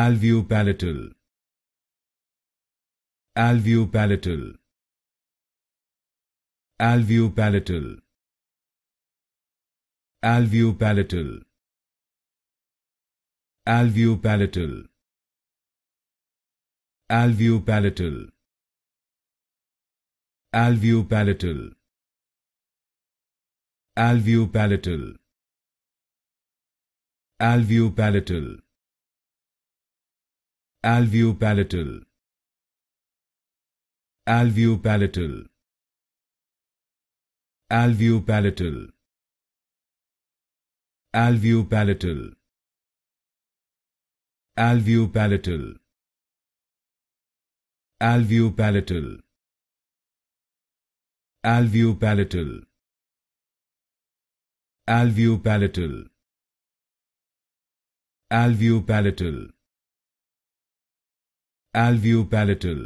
alveopalatal alveopalatal alveopalatal alveopalatal alveopalatal alveopalatal alveopalatal alveopalatal alveopalatal alveopalatal alveopalatal alveopalatal alveopalatal alveopalatal alveopalatal alveopalatal alveopalatal alveopalatal alveopalatal